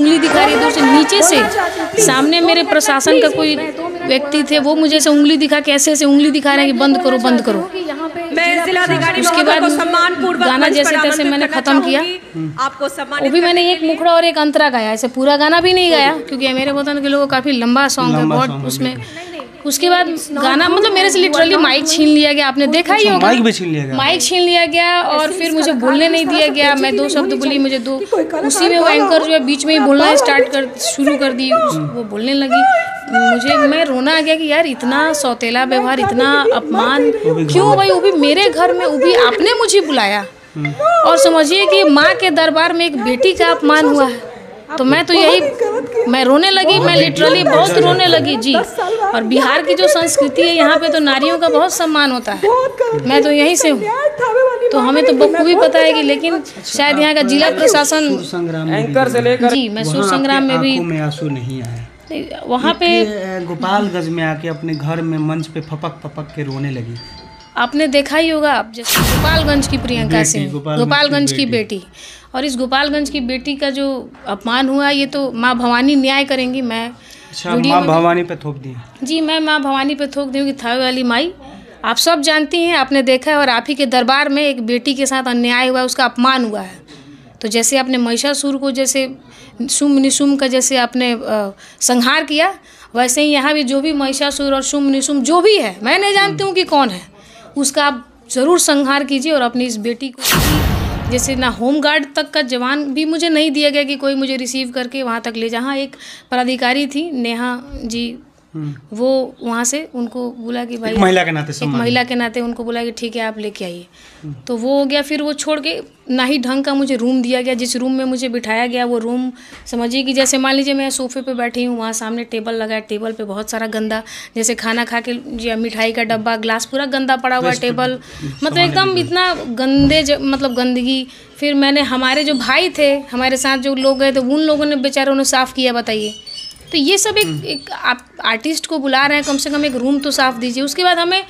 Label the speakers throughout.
Speaker 1: उंगली दिखा रही है दूर नीचे से सामने मेरे प्रशासन का कोई व्यक्ति थे वो मुझे से उंगली दिखा के ऐसे ऐसे उंगली दिखा रहे हैं कि बंद करो बंद करो मैं जिलाधिकारी उसके बाद गाना जैसे तैसे मैंने खत्म किया हम्म। आपको वो भी मैंने एक मुखड़ा और एक अंतरा गाया ऐसे पूरा गाना भी नहीं गाया क्योंकि मेरे वतन के लोगों काफी लंबा सॉन्ग है बहुत उसमें उसके बाद गाना मतलब मेरे से लिटरली माइक छीन लिया गया आपने अच्छा, देखा ही अच्छा, होगा माइक भी छीन लिया गया माइक छीन लिया गया और फिर मुझे बोलने नहीं दिया गया मैं दो शब्द बोली मुझे दो उसी में वो एंकर जो है बीच में ही बोलना स्टार्ट कर शुरू कर दी वो बोलने लगी मुझे मैं रोना आ गया कि यार इतना सौतेला व्यवहार इतना तो अपमान क्यों भाई वो भी मेरे तो घर में वो भी आपने मुझे बुलाया हम्म। और समझिए कि माँ के दरबार में एक बेटी का अपमान हुआ है तो मैं तो यही मैं रोने लगी मैं लिटरली बहुत रोने लगी जी और बिहार की जो संस्कृति है यहाँ पे तो नारियों का बहुत सम्मान होता है मैं तो यहीं से हूँ तो हमें तो बखूबी पता है कि लेकिन शायद यहाँ का अच्छा, जिला प्रशासन एंकर से लेकर जी मैं सुर संग्राम में भी
Speaker 2: आंसू नहीं आया
Speaker 1: वहाँ पे गोपालगंज
Speaker 2: में आके अपने घर में मंच पे फपक फपक के रोने लगी
Speaker 1: आपने देखा ही होगा आप जैसे गोपालगंज की प्रियंका सिंह गोपालगंज की बेटी और इस गोपालगंज की बेटी का जो अपमान हुआ ये तो माँ भवानी न्याय करेंगी मैं अच्छा माँ भवानी पे थोक दी जी मैं माँ भवानी पे थोक दूँगी थावे वाली माई आप सब जानती हैं आपने देखा है और आप ही के दरबार में एक बेटी के साथ अन्याय हुआ उसका अपमान हुआ है तो जैसे आपने महिषासुर को जैसे सुम निशुम का जैसे आपने संहार किया वैसे ही यहाँ भी जो भी महिषासुर और सुम निशुम जो भी है मैं नहीं जानती हूँ कि कौन है उसका आप ज़रूर संहार कीजिए और अपनी इस बेटी को जैसे ना होम गार्ड तक का जवान भी मुझे नहीं दिया गया कि कोई मुझे रिसीव करके वहाँ तक ले जहाँ एक पदाधिकारी थी नेहा जी वो वहाँ से उनको बोला कि भाई महिला के नाते एक महिला के नाते उनको बोला कि ठीक है आप लेके आइए तो वो हो गया फिर वो छोड़ के ना ही ढंग का मुझे रूम दिया गया जिस रूम में मुझे बिठाया गया वो रूम समझिए कि जैसे मान लीजिए मैं सोफे पे बैठी हूँ वहाँ सामने टेबल लगाया टेबल पे बहुत सारा गंदा जैसे खाना खा के या मिठाई का डब्बा ग्लास पूरा गंदा पड़ा हुआ टेबल मतलब एकदम इतना गंदे मतलब गंदगी फिर मैंने हमारे जो भाई थे हमारे साथ जो लोग गए थे उन लोगों ने बेचारे उन्हें साफ़ किया बताइए तो ये सब एक, हम्म। एक आप आर्टिस्ट को बुला रहे हैं कम से कम एक रूम तो साफ दीजिए उसके बाद हमें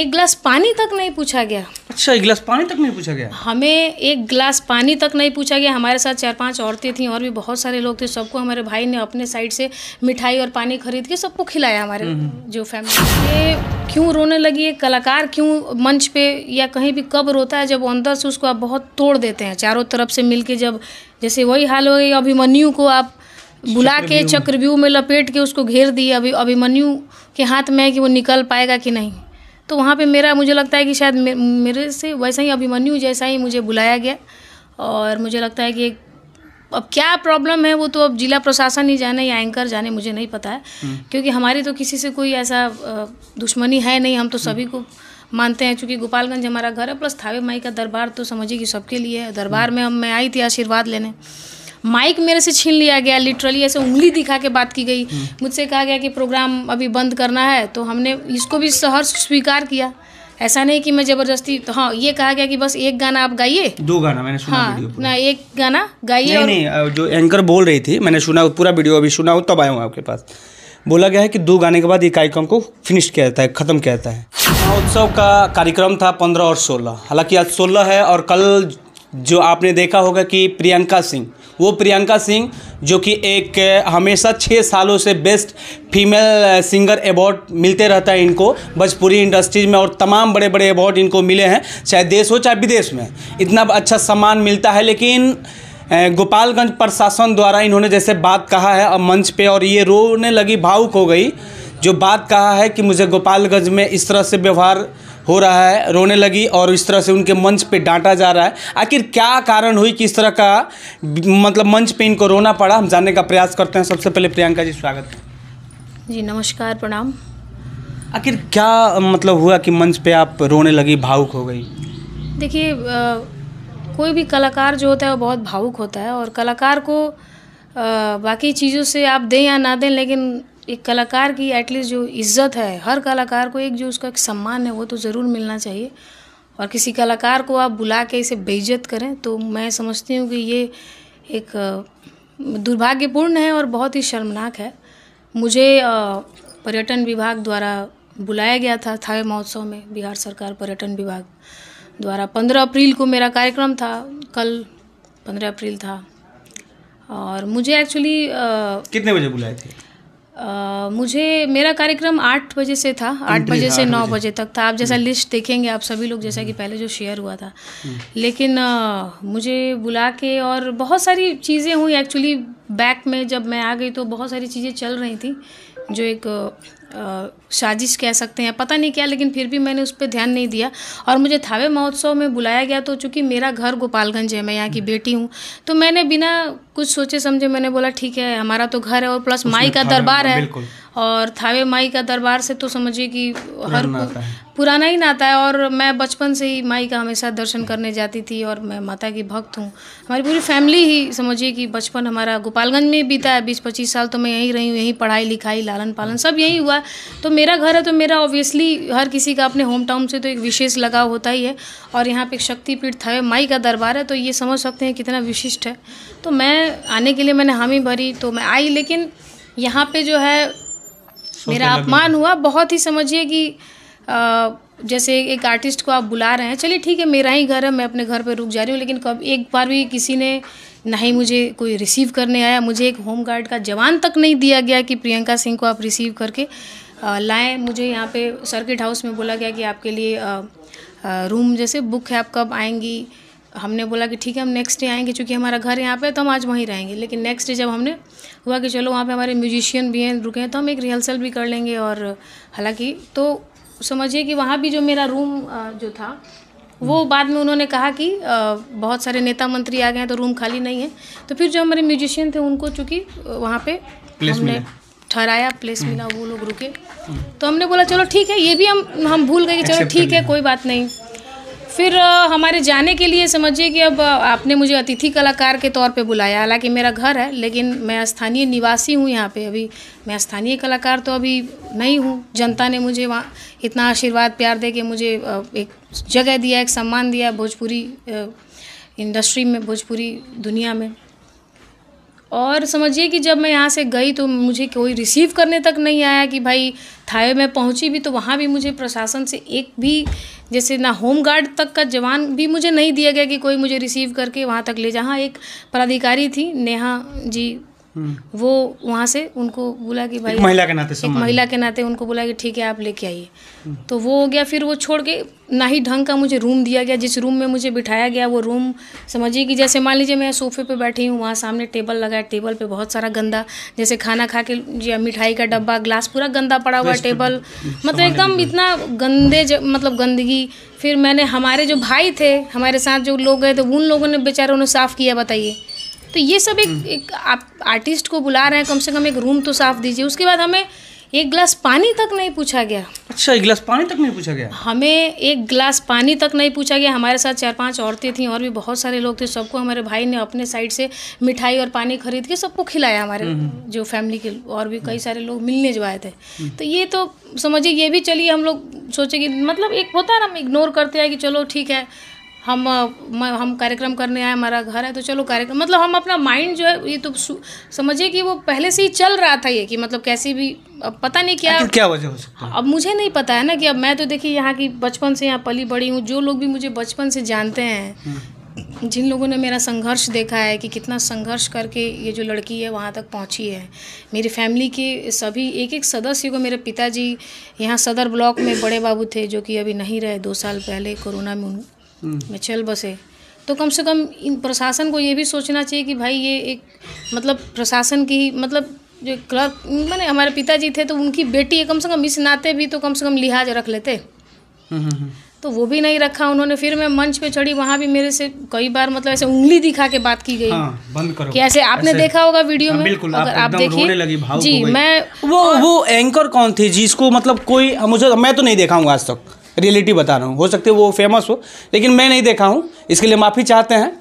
Speaker 1: एक गिलास पानी तक नहीं पूछा गया
Speaker 2: अच्छा एक गिलास पानी तक नहीं पूछा
Speaker 1: गया हमें एक गिलास पानी तक नहीं पूछा गया हमारे साथ चार पांच औरतें थीं और भी बहुत सारे लोग थे सबको हमारे भाई ने अपने साइड से मिठाई और पानी खरीद के सबको खिलाया हमारे हम्म, हम्म। जो फैमिली ये क्यों रोने लगी है कलाकार क्यों मंच पे या कहीं भी कब रोता है जब अंदर से उसको आप बहुत तोड़ देते हैं चारों तरफ से मिल के जब जैसे वही हाल हो गई अभिमन्यु को आप बुला के चक्रव्यूह में लपेट के उसको घेर दिए अभी अभिमन्यु के हाथ में है कि वो निकल पाएगा कि नहीं तो वहाँ पे मेरा मुझे लगता है कि शायद मेरे से वैसा ही अभिमन्यु जैसा ही मुझे बुलाया गया और मुझे लगता है कि अब क्या प्रॉब्लम है वो तो अब जिला प्रशासन ही जाने या एंकर जाने मुझे नहीं पता है हम्म। क्योंकि हमारी तो किसी से कोई ऐसा दुश्मनी है नहीं हम तो हम्म। सभी को मानते हैं क्योंकि गोपालगंज हमारा घर है प्लस थावे माई का दरबार तो समझिए कि सबके लिए है दरबार हम्म। में हम मैं आई थी आशीर्वाद लेने माइक मेरे से छीन लिया गया लिटरली ऐसे उंगली दिखा के बात की गई हम्म। मुझसे कहा गया कि प्रोग्राम अभी बंद करना है तो हमने इसको भी सहर्ष स्वीकार किया ऐसा नहीं कि मैं जबरदस्ती तो हाँ ये कहा गया कि बस एक गाना आप गाइए
Speaker 2: दो गाना मैंने सुना हाँ
Speaker 1: ना एक गाना गाइए नहीं,
Speaker 2: नहीं जो एंकर बोल रही थी मैंने सुना पूरा वीडियो अभी सुना हो तब आया हूँ आपके पास बोला गया है कि दो गाने के बाद ये कार्यक्रम को फिनिश किया जाता है ख़त्म किया जाता है महोत्सव का कार्यक्रम था पंद्रह और सोलह हालांकि आज सोलह है और कल जो आपने देखा होगा कि प्रियंका सिंह वो प्रियंका सिंह जो कि एक हमेशा छः सालों से बेस्ट फीमेल सिंगर अवार्ड मिलते रहता है इनको भोजपुरी इंडस्ट्रीज में और तमाम बड़े बड़े अवार्ड इनको मिले हैं चाहे देश हो चाहे विदेश में इतना अच्छा सम्मान मिलता है लेकिन गोपालगंज प्रशासन द्वारा इन्होंने जैसे बात कहा है मंच पे और ये रोने लगी भावुक हो गई जो बात कहा है कि मुझे गोपालगंज में इस तरह से व्यवहार हो रहा है रोने लगी और इस तरह से उनके मंच पे डांटा जा रहा है आखिर क्या कारण हुई कि इस तरह का मतलब मंच पे इनको रोना पड़ा हम जानने का प्रयास करते हैं सबसे पहले प्रियंका जी स्वागत
Speaker 1: है जी नमस्कार प्रणाम
Speaker 2: आखिर क्या मतलब हुआ कि मंच पे आप रोने लगी भावुक हो गई
Speaker 1: देखिए कोई भी कलाकार जो होता है वो बहुत भावुक होता है और कलाकार को आ, बाकी चीज़ों से आप दें या ना दें लेकिन एक कलाकार की एटलीस्ट जो इज्जत है हर कलाकार को एक जो उसका एक सम्मान है वो तो ज़रूर मिलना चाहिए और किसी कलाकार को आप बुला के इसे बेइज्जत करें तो मैं समझती हूँ कि ये एक दुर्भाग्यपूर्ण है और बहुत ही शर्मनाक है मुझे पर्यटन विभाग द्वारा बुलाया गया था थावे महोत्सव में बिहार सरकार पर्यटन विभाग द्वारा पंद्रह अप्रैल को मेरा कार्यक्रम था कल पंद्रह अप्रैल था और मुझे एक्चुअली कितने बजे बुलाए थे मुझे मेरा कार्यक्रम आठ बजे से था आठ बजे से नौ बजे तक था आप जैसा लिस्ट हम्म। देखेंगे आप सभी लोग जैसा कि हम्म। पहले जो शेयर हुआ था हम्म। लेकिन आ, मुझे बुला के और बहुत सारी चीज़ें हुई एक्चुअली बैक में जब मैं आ गई तो बहुत सारी चीज़ें चल रही थी जो एक साजिश कह सकते हैं पता नहीं क्या लेकिन फिर भी मैंने उस पर ध्यान नहीं दिया और मुझे थावे महोत्सव में बुलाया गया तो चूँकि मेरा घर गोपालगंज है मैं यहाँ की हम्म। बेटी हूँ तो मैंने बिना कुछ सोचे समझे मैंने बोला ठीक है हमारा तो घर है और प्लस माई का दरबार है और थावे माई का दरबार से तो समझिए कि हर पुराना ही नाता है और मैं बचपन से ही माई का हमेशा दर्शन करने जाती थी और मैं माता की भक्त हूँ हमारी पूरी फैमिली ही समझिए कि बचपन हमारा गोपालगंज में बीता है बीस पच्चीस साल तो मैं यहीं रही हूँ यहीं पढ़ाई लिखाई लालन पालन सब यहीं हुआ तो मेरा घर है तो मेरा ऑब्वियसली हर किसी का अपने होम टाउन से तो एक विशेष लगाव होता ही है और यहाँ पर एक शक्तिपीठ थावे माई का दरबार है तो ये समझ सकते हैं कितना विशिष्ट है तो मैं आने के लिए मैंने हामी भरी तो मैं आई लेकिन यहाँ पे जो है मेरा अपमान हुआ बहुत ही समझिए कि जैसे एक आर्टिस्ट को आप बुला रहे हैं चलिए ठीक है मेरा ही घर है मैं अपने घर पर रुक जा रही हूँ लेकिन कब एक बार भी किसी ने नहीं मुझे कोई रिसीव करने आया मुझे एक होम गार्ड का जवान तक नहीं दिया गया कि प्रियंका सिंह को आप रिसीव करके लाएँ मुझे यहाँ पे सर्किट हाउस में बोला गया कि आपके लिए आ, आ, रूम जैसे बुक है आप कब आएंगी हमने बोला कि ठीक है हम नेक्स्ट डे आएंगे क्योंकि हमारा घर यहाँ पे है तो हम आज वहीं रहेंगे लेकिन नेक्स्ट डे जब हमने हुआ कि चलो वहाँ पे हमारे म्यूजिशियन भी हैं रुके हैं तो हम एक रिहर्सल भी कर लेंगे और हालांकि तो समझिए कि वहाँ भी जो मेरा रूम जो था वो हम्म। बाद में उन्होंने कहा कि बहुत सारे नेता मंत्री आ गए हैं तो रूम खाली नहीं है तो फिर जो हमारे म्यूजिशियन थे उनको चूँकि वहाँ पर हमने ठहराया प्लेस हम्म। मिला वो लोग रुके हम्म। तो हमने बोला चलो ठीक है ये भी हम हम भूल गए कि चलो ठीक है कोई बात नहीं फिर हमारे जाने के लिए समझिए कि अब आपने मुझे अतिथि कलाकार के तौर पे बुलाया हालांकि मेरा घर है लेकिन मैं स्थानीय निवासी हूँ यहाँ पे अभी मैं स्थानीय कलाकार तो अभी नहीं हूँ जनता ने मुझे वहाँ इतना आशीर्वाद प्यार दे के मुझे एक जगह दिया एक सम्मान दिया भोजपुरी इंडस्ट्री में भोजपुरी दुनिया में और समझिए कि जब मैं यहाँ से गई तो मुझे कोई रिसीव करने तक नहीं आया कि भाई थाए में पहुँची भी तो वहाँ भी मुझे प्रशासन से एक भी जैसे ना होम गार्ड तक का जवान भी मुझे नहीं दिया गया कि कोई मुझे रिसीव करके वहाँ तक ले जाए हाँ एक पदाधिकारी थी नेहा जी वो वहाँ से उनको बोला कि भाई महिला के नाते एक महिला के नाते उनको बोला कि ठीक है आप लेके आइए तो वो हो गया फिर वो छोड़ के ना ही ढंग का मुझे रूम दिया गया जिस रूम में मुझे बिठाया गया वो रूम समझिए कि जैसे मान लीजिए मैं सोफे पे बैठी हूँ वहाँ सामने टेबल लगाया टेबल पे बहुत सारा गंदा जैसे खाना खा के या मिठाई का डब्बा ग्लास पूरा गंदा पड़ा हुआ टेबल मतलब एकदम इतना गंदे मतलब गंदगी फिर मैंने हमारे जो भाई थे हमारे साथ जो लोग गए थे उन लोगों ने बेचारे उन्हें साफ़ किया बताइए तो ये सब एक, हम्म। एक आप आर्टिस्ट को बुला रहे हैं कम से कम एक रूम तो साफ दीजिए उसके बाद हमें एक गिलास पानी तक नहीं पूछा गया
Speaker 2: अच्छा एक गिलास पानी तक नहीं पूछा गया
Speaker 1: हमें एक गिलास पानी तक नहीं पूछा गया हमारे साथ चार पांच औरतें थीं और भी बहुत सारे लोग थे सबको हमारे भाई ने अपने साइड से मिठाई और पानी खरीद के सबको खिलाया हमारे हम्म, हम्म। जो फैमिली के और भी कई सारे लोग मिलने जो आए थे तो ये तो समझिए ये भी चलिए हम लोग सोचे कि मतलब एक होता है ना हम इग्नोर करते हैं कि चलो ठीक है हम हम कार्यक्रम करने आए हमारा घर है तो चलो कार्यक्रम मतलब हम अपना माइंड जो है ये तो समझिए कि वो पहले से ही चल रहा था ये कि मतलब कैसे भी अब पता नहीं क्या क्या वजह हो सकता है अब मुझे नहीं पता है ना कि अब मैं तो देखिए यहाँ की बचपन से यहाँ पली बड़ी हूँ जो लोग भी मुझे बचपन से जानते हैं हम्म। जिन लोगों ने मेरा संघर्ष देखा है कि कितना संघर्ष करके ये जो लड़की है वहाँ तक पहुँची है मेरी फैमिली के सभी एक एक सदस्य को मेरे पिताजी यहाँ सदर ब्लॉक में बड़े बाबू थे जो कि अभी नहीं रहे दो साल पहले कोरोना में चल बसे तो कम से कम इन प्रशासन को ये भी सोचना चाहिए कि भाई ये एक मतलब प्रशासन की मतलब जो क्लर्क मैंने हमारे पिताजी थे तो उनकी बेटी है कम से कम इस नाते भी तो कम से कम लिहाज रख लेते तो वो भी नहीं रखा उन्होंने फिर मैं मंच पे चढ़ी वहाँ भी मेरे से कई बार मतलब ऐसे उंगली दिखा के बात की गई हाँ,
Speaker 2: बंद करो कि ऐसे आपने ऐसे, देखा
Speaker 1: होगा वीडियो हाँ, में बिल्कुल अगर आप, आप देखिए जी मैं
Speaker 2: वो वो एंकर कौन थी जिसको मतलब कोई मुझे मैं तो नहीं देखा हूँ आज तक रियलिटी बता रहा हूँ हो सकते वो फेमस हो लेकिन मैं नहीं देखा हूँ इसके लिए माफ़ी चाहते हैं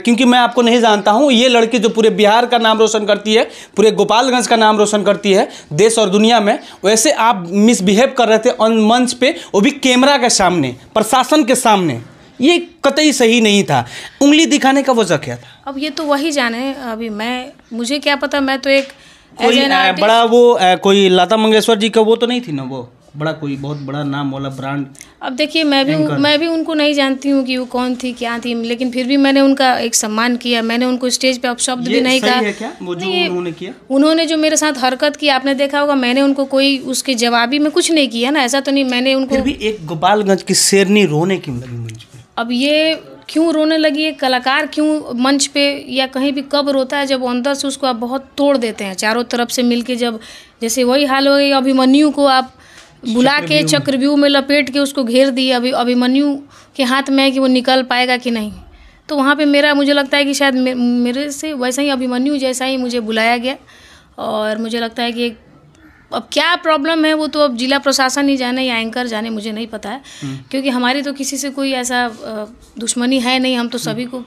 Speaker 2: क्योंकि मैं आपको नहीं जानता हूँ ये लड़की जो पूरे बिहार का नाम रोशन करती है पूरे गोपालगंज का नाम रोशन करती है देश और दुनिया में वैसे आप मिसबिहेव कर रहे थे ऑन मंच पे वो भी कैमरा के सामने प्रशासन के सामने ये कतई सही नहीं था उंगली दिखाने का वजह क्या था
Speaker 1: अब ये तो वही जाने अभी मैं मुझे क्या पता मैं तो एक कोई बड़ा
Speaker 2: वो कोई लता मंगेशकर जी का वो तो नहीं थी ना वो बड़ा कोई बहुत बड़ा नाम वाला ब्रांड
Speaker 1: अब देखिए मैं भी मैं भी उनको नहीं जानती हूँ कि वो कौन थी क्या थी लेकिन फिर भी मैंने उनका एक सम्मान किया मैंने उनको स्टेज पे अपशब्द भी नहीं कहा उन्होंने किया उन्होंने जो मेरे साथ हरकत की आपने देखा होगा मैंने उनको कोई उसके जवाबी में कुछ नहीं किया ना ऐसा तो नहीं मैंने उनको भी एक
Speaker 2: गोपालगंज की शेरनी रोने की लगी
Speaker 1: अब ये क्यों रोने लगी है कलाकार क्यों मंच पे या कहीं भी कब रोता है जब अंदर से उसको आप बहुत तोड़ देते हैं चारों तरफ से मिलके जब जैसे वही हाल हो गई अभिमन्यु को आप बुला के चक्रव्यूह में लपेट के उसको घेर दिए अभी अभिमन्यु के हाथ में है कि वो निकल पाएगा कि नहीं तो वहाँ पे मेरा मुझे लगता है कि शायद मेरे से वैसा ही अभिमन्यु जैसा ही मुझे बुलाया गया और मुझे लगता है कि अब क्या प्रॉब्लम है वो तो अब जिला प्रशासन ही जाने या एंकर जाने मुझे नहीं पता है हम्म। क्योंकि हमारी तो किसी से कोई ऐसा दुश्मनी है नहीं हम तो हम्म। सभी को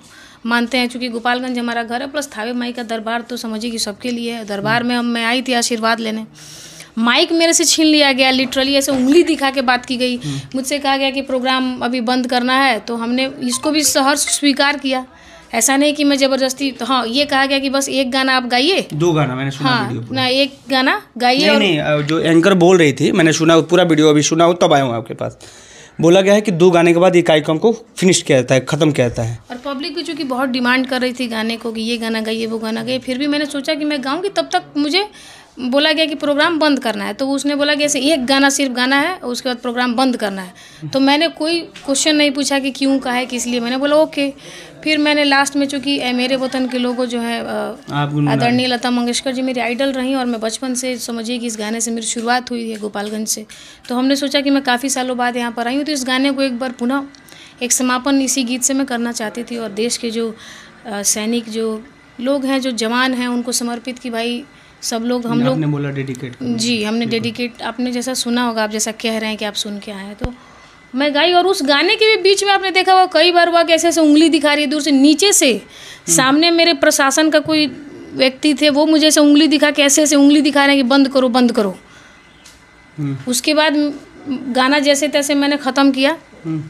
Speaker 1: मानते हैं क्योंकि गोपालगंज हमारा घर है प्लस थावे माई का दरबार तो समझिए कि सबके लिए है दरबार हम्म। में हम मैं आई थी आशीर्वाद लेने माइक मेरे से छीन लिया गया लिटरली ऐसे उंगली दिखा के बात की गई हम्म। मुझसे कहा गया कि प्रोग्राम अभी बंद करना है तो हमने इसको भी सहर्ष स्वीकार किया ऐसा नहीं कि मैं ज़बरदस्ती तो हाँ ये कहा गया कि बस एक गाना आप गाइए
Speaker 2: दो गाना मैंने सुना हाँ
Speaker 1: ना एक गाना गाइए नहीं,
Speaker 2: और... नहीं जो एंकर बोल रही थी मैंने सुना पूरा वीडियो अभी सुना हो तब आया हूँ आपके पास बोला गया है कि दो गाने के बाद ये कार्यक्रम को फिनिश किया जाता है ख़त्म किया जाता
Speaker 1: है और पब्लिक भी चूँकि बहुत डिमांड कर रही थी गाने को कि ये गाना गाइए वो गाना गाइए फिर भी मैंने सोचा कि मैं गाऊंगी तब तक मुझे बोला गया कि प्रोग्राम बंद करना है तो उसने बोला कि ऐसे एक गाना सिर्फ गाना है उसके बाद प्रोग्राम बंद करना है तो मैंने कोई क्वेश्चन नहीं पूछा कि क्यों कहा है किस लिए मैंने बोला ओके फिर मैंने लास्ट में चूँकि मेरे वतन के लोगों जो है आदरणीय लता मंगेशकर जी मेरी आइडल रहीं और मैं बचपन से समझिए कि इस गाने से मेरी शुरुआत हुई है गोपालगंज से तो हमने सोचा कि मैं काफ़ी सालों बाद यहाँ पर आई हूँ तो इस गाने को एक बार पुनः एक समापन इसी गीत से मैं करना चाहती थी और देश के जो सैनिक जो लोग हैं जो जवान हैं उनको समर्पित कि भाई सब लोग हम लोग
Speaker 2: बोला डेडिकेट जी हमने
Speaker 1: डेडिकेट आपने जैसा सुना होगा आप जैसा कह रहे हैं कि आप सुन के आए तो मैं गाई और उस गाने के भी बीच में आपने देखा हुआ कई बार हुआ कि ऐसे ऐसे उंगली दिखा रही है दूर से नीचे से हम्म। सामने मेरे प्रशासन का कोई व्यक्ति थे वो मुझे ऐसे उंगली दिखा के ऐसे ऐसे उंगली दिखा रहे हैं कि बंद करो बंद करो हम्म। उसके बाद गाना जैसे तैसे मैंने ख़त्म किया हम्म।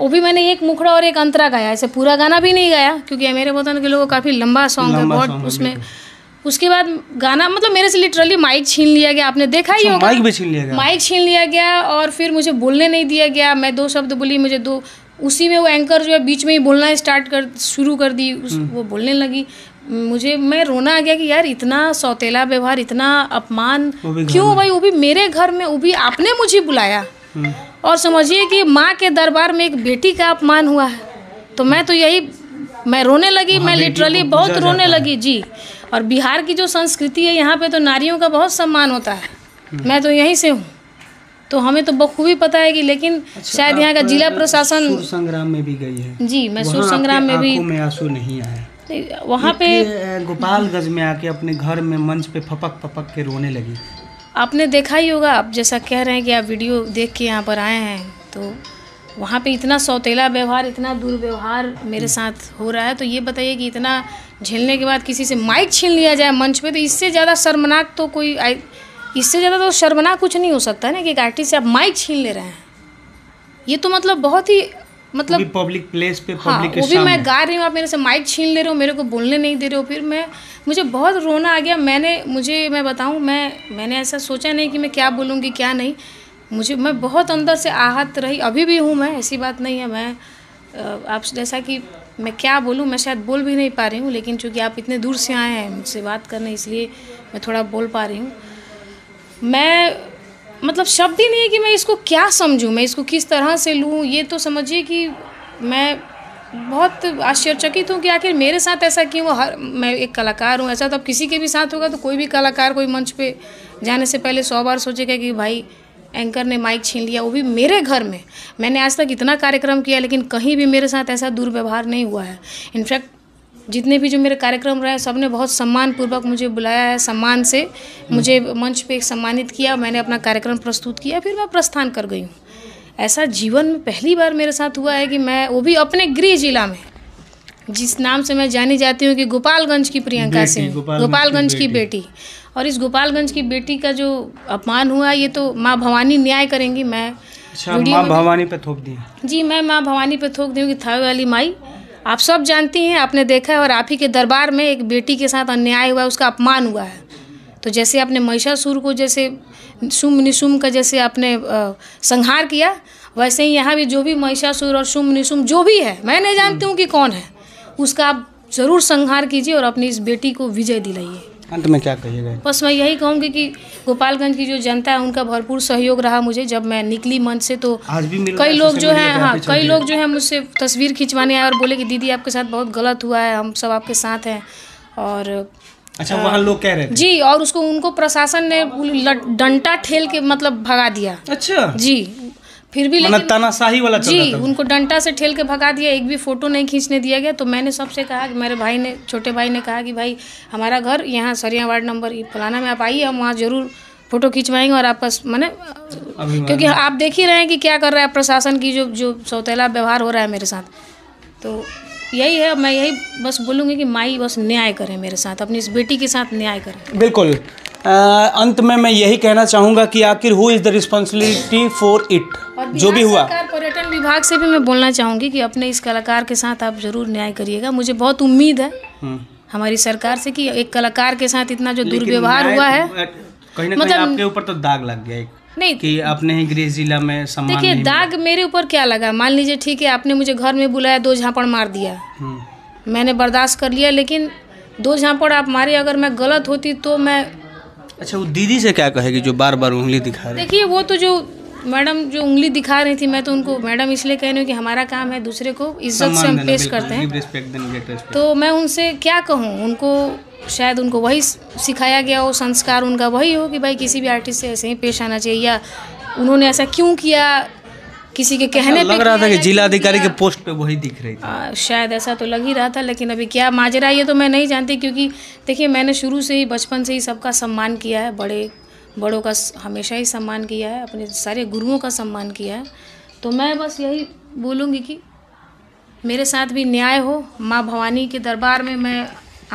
Speaker 1: वो भी मैंने एक मुखड़ा और एक अंतरा गाया ऐसे पूरा गाना भी नहीं गाया क्योंकि मेरे वतन के लोग काफ़ी लंबा सॉन्ग है बहुत उसमें उसके बाद गाना मतलब मेरे से लिटरली माइक छीन लिया गया आपने देखा ही अच्छा, होगा माइक भी छीन लिया गया माइक छीन लिया गया और फिर मुझे बोलने नहीं दिया गया मैं दो शब्द बोली मुझे दो उसी में वो एंकर जो है बीच में ही बोलना स्टार्ट कर शुरू कर दी उस, हम्म। वो बोलने लगी मुझे मैं रोना आ गया कि यार इतना सौतेला व्यवहार इतना अपमान क्यों भाई वो भी मेरे घर में वो भी आपने मुझे बुलाया हम्म। और समझिए कि माँ के दरबार में एक बेटी का अपमान हुआ है तो मैं तो यही मैं रोने लगी मैं लिटरली बहुत रोने लगी जी और बिहार की जो संस्कृति है यहाँ पे तो नारियों का बहुत सम्मान होता है हम्म। मैं तो यहीं से हूँ तो हमें तो बखूबी पता है कि लेकिन अच्छा, शायद यहाँ का जिला प्रशासन
Speaker 2: संग्राम में भी गई है
Speaker 1: जी मैं सूर संग्राम में भी में
Speaker 2: आंसू नहीं आया
Speaker 1: वहाँ पे गोपालगंज
Speaker 2: में आके अपने घर में मंच पे फपक फपक के रोने लगी
Speaker 1: आपने देखा ही होगा आप जैसा कह रहे हैं कि आप वीडियो देख के यहाँ पर आए हैं तो वहाँ पे इतना सौतेला व्यवहार इतना दुर्व्यवहार मेरे साथ हो रहा है तो ये बताइए कि इतना झेलने के बाद किसी से माइक छीन लिया जाए मंच पे तो इससे ज़्यादा शर्मनाक तो कोई इससे ज़्यादा तो शर्मनाक कुछ नहीं हो सकता है ना कि एक आर्टिस्ट से आप माइक छीन ले रहे हैं ये तो मतलब बहुत ही मतलब
Speaker 2: पब्लिक प्लेस पे हाँ वो भी मैं गा
Speaker 1: रही हूँ आप मेरे से माइक छीन ले रहे हो मेरे को बोलने नहीं दे रहे हो फिर मैं मुझे बहुत रोना आ गया मैंने मुझे मैं बताऊँ मैं मैंने ऐसा सोचा नहीं कि मैं क्या बोलूँगी क्या नहीं मुझे मैं बहुत अंदर से आहत रही अभी भी हूँ मैं ऐसी बात नहीं है मैं आप जैसा कि मैं क्या बोलूँ मैं शायद बोल भी नहीं पा रही हूँ लेकिन चूँकि आप इतने दूर से आए हैं मुझसे बात करने इसलिए मैं थोड़ा बोल पा रही हूँ मैं मतलब शब्द ही नहीं है कि मैं इसको क्या समझूँ मैं इसको किस तरह से लूँ ये तो समझिए कि मैं बहुत आश्चर्यचकित हूँ कि आखिर मेरे साथ ऐसा क्यों हर मैं एक कलाकार हूँ ऐसा तो अब किसी के भी साथ होगा तो कोई भी कलाकार कोई मंच पे जाने से पहले सौ बार सोचेगा कि भाई एंकर ने माइक छीन लिया वो भी मेरे घर में मैंने आज तक इतना कार्यक्रम किया लेकिन कहीं भी मेरे साथ ऐसा दुर्व्यवहार नहीं हुआ है इनफैक्ट जितने भी जो मेरे कार्यक्रम रहे सब ने बहुत सम्मानपूर्वक मुझे बुलाया है सम्मान से मुझे मंच पे सम्मानित किया मैंने अपना कार्यक्रम प्रस्तुत किया फिर मैं प्रस्थान कर गई हूँ ऐसा जीवन में पहली बार मेरे साथ हुआ है कि मैं वो भी अपने गृह जिला में जिस नाम से मैं जानी जाती हूँ कि गोपालगंज की प्रियंका सिंह गोपालगंज की बेटी और इस गोपालगंज की बेटी का जो अपमान हुआ ये तो माँ भवानी न्याय करेंगी मैं अच्छा भवानी पे थोप दी जी मैं माँ भवानी पे थोप दी कि थावे वाली माई आप सब जानती हैं आपने देखा है और आप ही के दरबार में एक बेटी के साथ अन्याय हुआ है उसका अपमान हुआ है तो जैसे आपने महिषासुर को जैसे सुम निशुम का जैसे आपने संहार किया वैसे ही यहाँ भी जो भी महिषासुर और सुम निशुम जो भी है मैं नहीं जानती हूँ कि कौन है उसका आप ज़रूर संहार कीजिए और अपनी इस बेटी को विजय दिलाइए अंत
Speaker 2: में क्या कहिएगा
Speaker 1: बस मैं यही कहूँगी कि गोपालगंज की जो जनता है उनका भरपूर सहयोग रहा मुझे जब मैं निकली मंच से तो
Speaker 2: आज भी मिल कई लोग जो है हाँ कई लोग जो
Speaker 1: है मुझसे तस्वीर खिंचवाने आए और बोले कि दीदी आपके साथ बहुत गलत हुआ है हम सब आपके साथ हैं और
Speaker 2: अच्छा वहाँ लोग कह रहे थे जी
Speaker 1: और उसको उनको प्रशासन ने डंटा ठेल के मतलब भगा दिया अच्छा जी फिर भी लेकिन
Speaker 2: तानाशाही वाला जी उनको
Speaker 1: डंटा से ठेल के भगा दिया एक भी फोटो नहीं खींचने दिया गया तो मैंने सबसे कहा कि मेरे भाई ने छोटे भाई ने कहा कि भाई हमारा घर यहाँ सरिया वार्ड नंबर फलाना में आप आइए हम वहाँ ज़रूर फोटो खिंचवाएंगे और आपस मैंने क्योंकि आप देख ही रहे हैं कि क्या कर रहा है प्रशासन की जो जो सौतेला व्यवहार हो रहा है मेरे साथ तो यही है मैं यही बस बोलूँगी कि माई बस न्याय करें मेरे साथ अपनी इस बेटी के साथ न्याय करें
Speaker 2: बिल्कुल अंत में मैं यही कहना चाहूंगा कि आखिर who is the responsibility for it जो भी हुआ
Speaker 1: पर्यटन विभाग से भी मैं बोलना चाहूंगी कि अपने इस कलाकार के साथ आप जरूर न्याय करिएगा मुझे बहुत उम्मीद है हम्म। हमारी सरकार से कि एक कलाकार के साथ इतना जो दुर्व्यवहार हुआ है
Speaker 2: कहीं ना मतलब कहीं आपके ऊपर तो दाग लग गया एक नहीं कि आपने ही गृह जिला में सम्मान देखिए दाग
Speaker 1: मेरे ऊपर क्या लगा मान लीजिए ठीक है आपने मुझे घर में बुलाया दो झापड़ मार दिया
Speaker 2: हम्म।
Speaker 1: मैंने बर्दाश्त कर लिया लेकिन दो झापड़ आप मारे अगर मैं गलत होती तो मैं
Speaker 2: अच्छा वो दीदी से क्या कहेगी जो बार बार उंगली दिखा रही
Speaker 1: देखिए वो तो जो मैडम जो उंगली दिखा रही थी मैं तो उनको मैडम इसलिए कह रही हूँ कि हमारा काम है दूसरे को इज्जत से हम पेश करते
Speaker 2: हैं तो
Speaker 1: मैं उनसे क्या कहूँ उनको शायद उनको वही सिखाया गया हो संस्कार उनका वही हो कि भाई किसी भी आर्टिस्ट से ऐसे ही पेश आना चाहिए या उन्होंने ऐसा क्यों किया किसी के कहने लग रहा था
Speaker 2: कि जिला अधिकारी के पोस्ट पे वही दिख रही थी आ,
Speaker 1: हाँ, शायद ऐसा तो लग ही रहा था लेकिन अभी क्या माजरा ये तो मैं नहीं जानती क्योंकि देखिए मैंने शुरू से ही बचपन से ही सबका सम्मान किया है बड़े बड़ों का हमेशा ही सम्मान किया है अपने सारे गुरुओं का सम्मान किया है तो मैं बस यही बोलूँगी कि मेरे साथ भी न्याय हो माँ भवानी के दरबार में मैं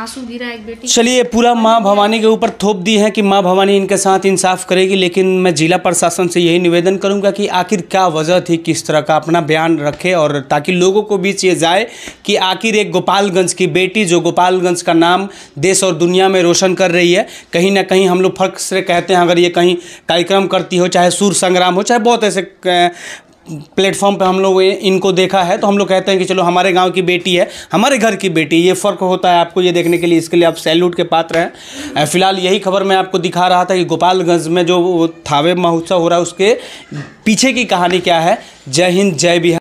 Speaker 1: आंसू गिरा एक बेटी चलिए
Speaker 2: पूरा माँ भवानी के ऊपर थोप दी है कि माँ भवानी इनके साथ इंसाफ करेगी लेकिन मैं जिला प्रशासन से यही निवेदन करूंगा कि आखिर क्या वजह थी किस तरह का अपना बयान रखे और ताकि लोगों को बीच ये जाए कि आखिर एक गोपालगंज की बेटी जो गोपालगंज का नाम देश और दुनिया में रोशन कर रही है कहीं ना कहीं हम लोग फर्क से कहते हैं अगर ये कहीं कार्यक्रम करती हो चाहे सुर संग्राम हो चाहे बहुत ऐसे प्लेटफॉर्म पे हम लोग इनको देखा है तो हम लोग कहते हैं कि चलो हमारे गांव की बेटी है हमारे घर की बेटी ये फ़र्क होता है आपको ये देखने के लिए इसके लिए आप सैल्यूट के पात्र हैं फिलहाल यही खबर मैं आपको दिखा रहा था कि गोपालगंज में जो थावे महोत्सव हो रहा है उसके पीछे की कहानी क्या है जय हिंद जय बिहार